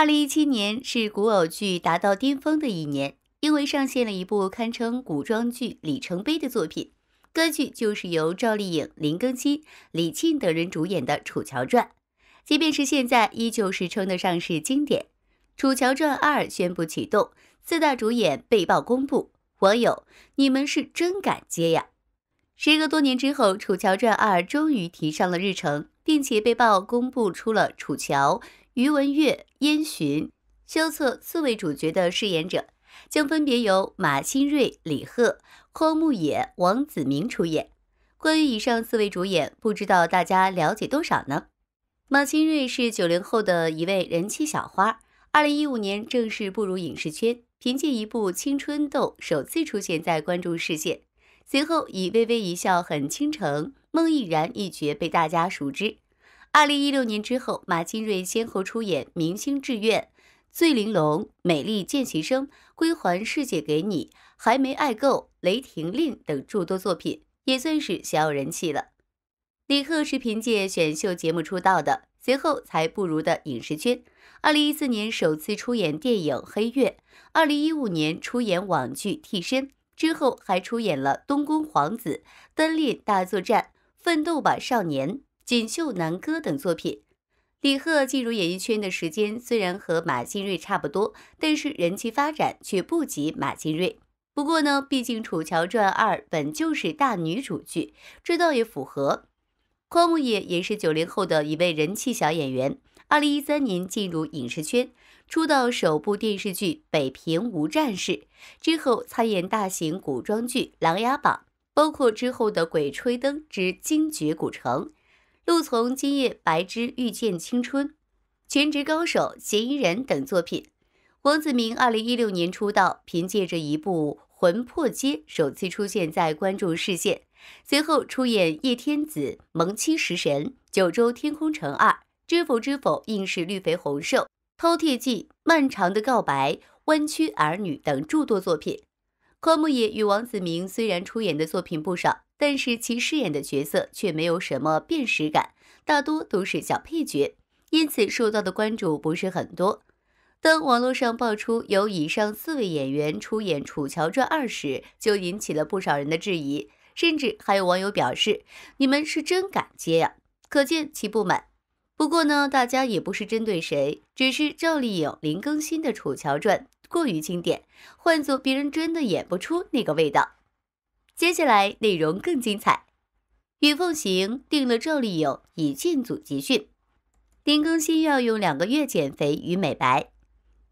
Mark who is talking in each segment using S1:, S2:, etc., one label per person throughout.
S1: 二零一七年是古偶剧达到巅峰的一年，因为上线了一部堪称古装剧里程碑的作品，该剧就是由赵丽颖、林更新、李沁等人主演的《楚乔传》，即便是现在，依旧是称得上是经典。《楚乔传二》宣布启动，四大主演被曝公布，网友你们是真敢接呀！时隔多年之后，《楚乔传二》终于提上了日程，并且被曝公布出了楚乔。于文玥、燕洵、萧策四位主角的饰演者，将分别由马新瑞、李贺、匡木野、王子明出演。关于以上四位主演，不知道大家了解多少呢？马新瑞是九零后的一位人气小花，二零一五年正式步入影视圈，凭借一部《青春斗》首次出现在观众视线，随后以《微微一笑很倾城》孟逸然一角被大家熟知。二零一六年之后，马金瑞先后出演《明星志愿》《醉玲珑》《美丽见习生》《归还世界给你》《还没爱够》《雷霆令》等诸多作品，也算是小有人气了。李贺是凭借选秀节目出道的，随后才步入的影视圈。二零一四年首次出演电影《黑月》，二零一五年出演网剧《替身》，之后还出演了《东宫皇子》《单恋大作战》《奋斗吧少年》。《锦绣南歌》等作品，李贺进入演艺圈的时间虽然和马金瑞差不多，但是人气发展却不及马金瑞。不过呢，毕竟《楚乔传二》本就是大女主剧，这倒也符合。匡木野也是九零后的一位人气小演员，二零一三年进入影视圈，出道首部电视剧《北平无战事》之后，参演大型古装剧《琅琊榜》，包括之后的《鬼吹灯之精绝古城》。陆从今夜白之遇见青春、全职高手、嫌疑人等作品。黄子明二零一六年出道，凭借着一部《魂魄街》首次出现在观众视线，随后出演《叶天子》《萌妻食神》《九州天空城二》《知否知否》《应是绿肥红瘦》《饕餮记》《漫长的告白》《弯曲儿女》等诸多作品。关木野与王子明虽然出演的作品不少。但是其饰演的角色却没有什么辨识感，大多都是小配角，因此受到的关注不是很多。当网络上爆出有以上四位演员出演《楚乔传二》时，就引起了不少人的质疑，甚至还有网友表示：“你们是真敢接呀！”可见其不满。不过呢，大家也不是针对谁，只是赵丽颖、林更新的《楚乔传》过于经典，换做别人真的演不出那个味道。接下来内容更精彩。与凤行定了赵丽颖已进组集训，林更新要用两个月减肥与美白。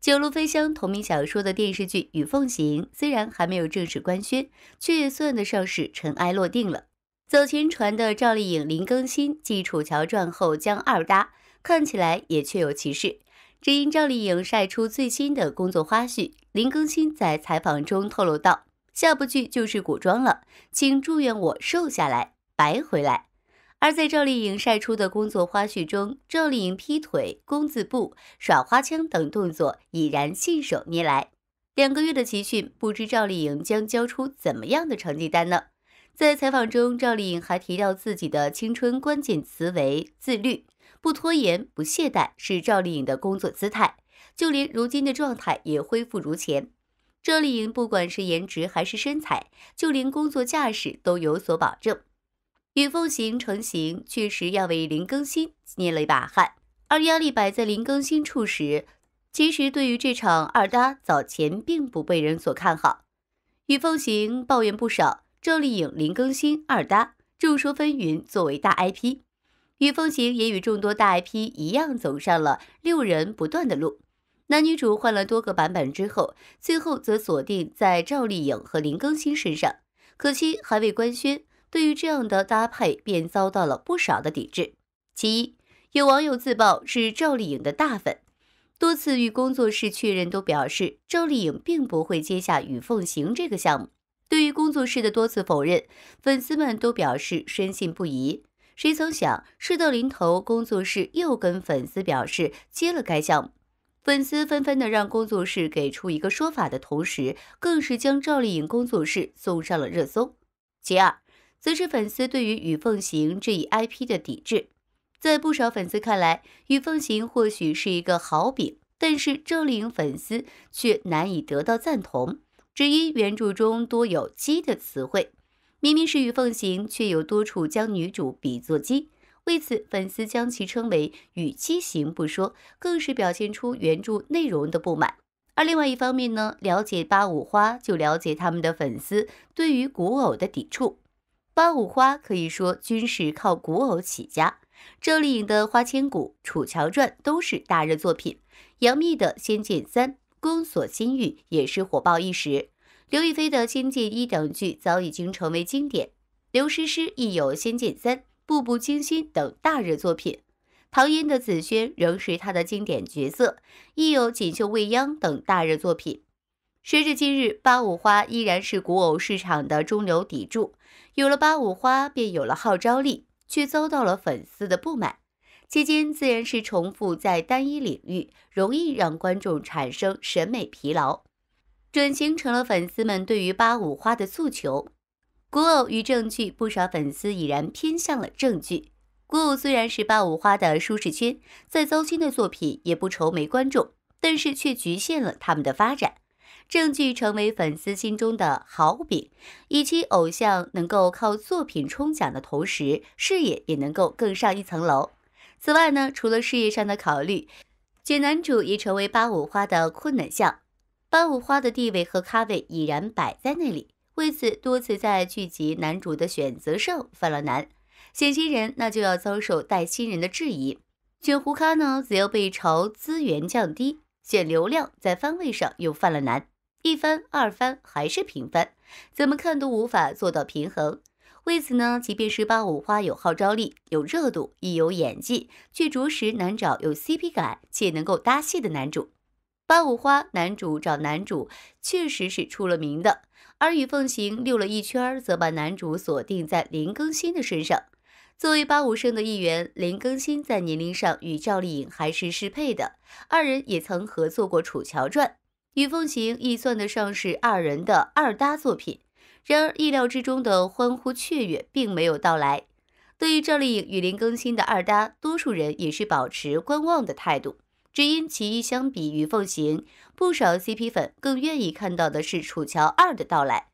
S1: 九鹭非香同名小说的电视剧《与凤行》虽然还没有正式官宣，却也算得上是尘埃落定了。早前传的赵丽颖、林更新继《楚乔传》后将二搭，看起来也确有其事。只因赵丽颖晒出最新的工作花絮，林更新在采访中透露道。下部剧就是古装了，请祝愿我瘦下来，白回来。而在赵丽颖晒出的工作花絮中，赵丽颖劈腿、弓字步、耍花枪等动作已然信手拈来。两个月的集训，不知赵丽颖将交出怎么样的成绩单呢？在采访中，赵丽颖还提到自己的青春关键词为自律，不拖延，不懈怠，是赵丽颖的工作姿态。就连如今的状态也恢复如前。赵丽颖不管是颜值还是身材，就连工作驾驶都有所保证。与凤行成型确实要为林更新捏了一把汗，而压力摆在林更新处时，其实对于这场二搭早前并不被人所看好。与凤行抱怨不少，赵丽颖、林更新二搭众说纷纭。作为大 IP，与凤行也与众多大 IP 一样走上了六人不断的路。男女主换了多个版本之后，最后则锁定在赵丽颖和林更新身上。可惜还未官宣，对于这样的搭配便遭到了不少的抵制。其一，有网友自曝是赵丽颖的大粉，多次与工作室确认都表示赵丽颖并不会接下《与凤行》这个项目。对于工作室的多次否认，粉丝们都表示深信不疑。谁曾想事到临头，工作室又跟粉丝表示接了该项目。粉丝纷纷的让工作室给出一个说法的同时，更是将赵丽颖工作室送上了热搜。其二，则是粉丝对于《与凤行》这一 IP 的抵制。在不少粉丝看来，《与凤行》或许是一个好饼，但是赵丽颖粉丝却难以得到赞同，只因原著中多有鸡的词汇。明明是《与凤行》，却有多处将女主比作鸡。为此，粉丝将其称为“与畸形不说”，更是表现出原著内容的不满。而另外一方面呢，了解八五花就了解他们的粉丝对于古偶的抵触。八五花可以说均是靠古偶起家，《赵丽颖的花千骨》《楚乔传》都是大热作品，《杨幂的仙剑三》《宫锁心玉》也是火爆一时，《刘亦菲的仙剑一》等剧早已经成为经典，《刘诗诗亦有仙剑三》。《步步惊心》等大热作品，唐嫣的紫萱仍是她的经典角色，亦有《锦绣未央》等大热作品。时至今日，八五花依然是古偶市场的中流砥柱，有了八五花便有了号召力，却遭到了粉丝的不满。期间自然是重复在单一领域，容易让观众产生审美疲劳，转型成了粉丝们对于八五花的诉求。古偶与正剧，不少粉丝已然偏向了正剧。古偶虽然是八五花的舒适圈，再糟心的作品也不愁没观众，但是却局限了他们的发展。正剧成为粉丝心中的好饼，以及偶像能够靠作品冲奖的同时，事业也能够更上一层楼。此外呢，除了事业上的考虑，简男主也成为八五花的困难项。八五花的地位和咖位已然摆在那里。为此，多次在剧集男主的选择上犯了难。选新人，那就要遭受带新人的质疑；选胡咖呢，则要被嘲资源降低。选流量，在番位上又犯了难。一番二番还是平番，怎么看都无法做到平衡。为此呢，即便是八五花有号召力、有热度，亦有演技，却着实难找有 CP 感且能够搭戏的男主。八五花男主找男主，确实是出了名的。而与凤行溜了一圈，则把男主锁定在林更新的身上。作为八五生的一员，林更新在年龄上与赵丽颖还是适配的。二人也曾合作过《楚乔传》，与凤行亦算得上是二人的二搭作品。然而，意料之中的欢呼雀跃并没有到来。对于赵丽颖与林更新的二搭，多数人也是保持观望的态度。只因其一，相比于凤行，不少 CP 粉更愿意看到的是楚乔二的到来。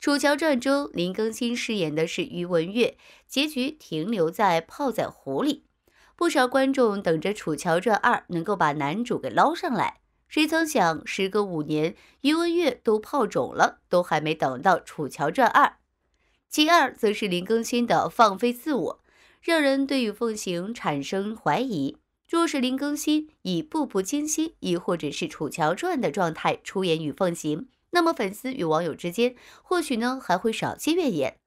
S1: 楚乔传中，林更新饰演的是于文月，结局停留在泡在湖里。不少观众等着楚乔传二能够把男主给捞上来，谁曾想，时隔五年，于文月都泡肿了，都还没等到楚乔传二。其二，则是林更新的放飞自我，让人对与凤行产生怀疑。若是林更新以步步惊心，亦或者是楚乔传的状态出演与奉行，那么粉丝与网友之间或许呢还会少些怨言。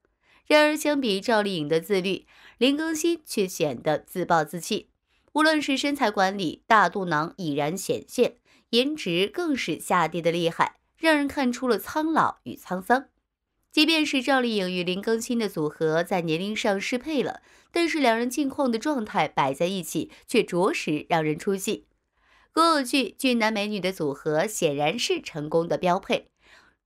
S1: 然而，相比赵丽颖的自律，林更新却显得自暴自弃。无论是身材管理，大肚囊已然显现，颜值更是下跌的厉害，让人看出了苍老与沧桑。即便是赵丽颖与林更新的组合在年龄上适配了，但是两人近况的状态摆在一起，却着实让人出戏。古偶剧俊男美女的组合显然是成功的标配，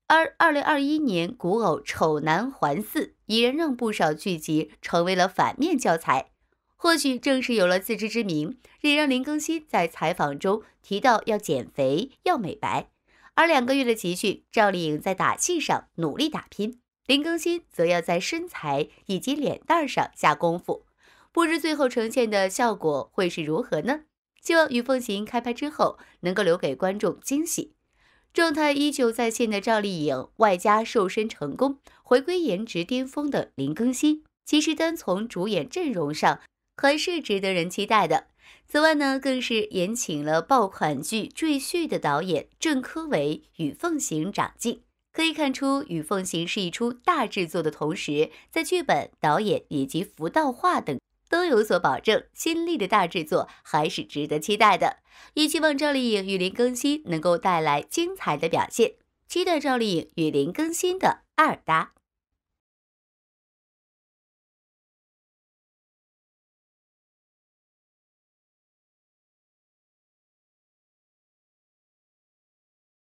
S1: 而二零二一年古偶丑男环四，已然让不少剧集成为了反面教材。或许正是有了自知之明，也让林更新在采访中提到要减肥、要美白。而两个月的集训，赵丽颖在打戏上努力打拼，林更新则要在身材以及脸蛋上下功夫，不知最后呈现的效果会是如何呢？希望《与凤行》开拍之后能够留给观众惊喜。状态依旧在线的赵丽颖，外加瘦身成功、回归颜值巅峰的林更新，其实单从主演阵容上还是值得人期待的。此外呢，更是延请了爆款剧《赘婿》的导演郑科为与凤行长进。可以看出《与凤行》是一出大制作的同时，在剧本、导演以及服道化等都有所保证，新力的大制作还是值得期待的。也希望赵丽颖与林更新能够带来精彩的表现，期待赵丽颖与林更新的二搭。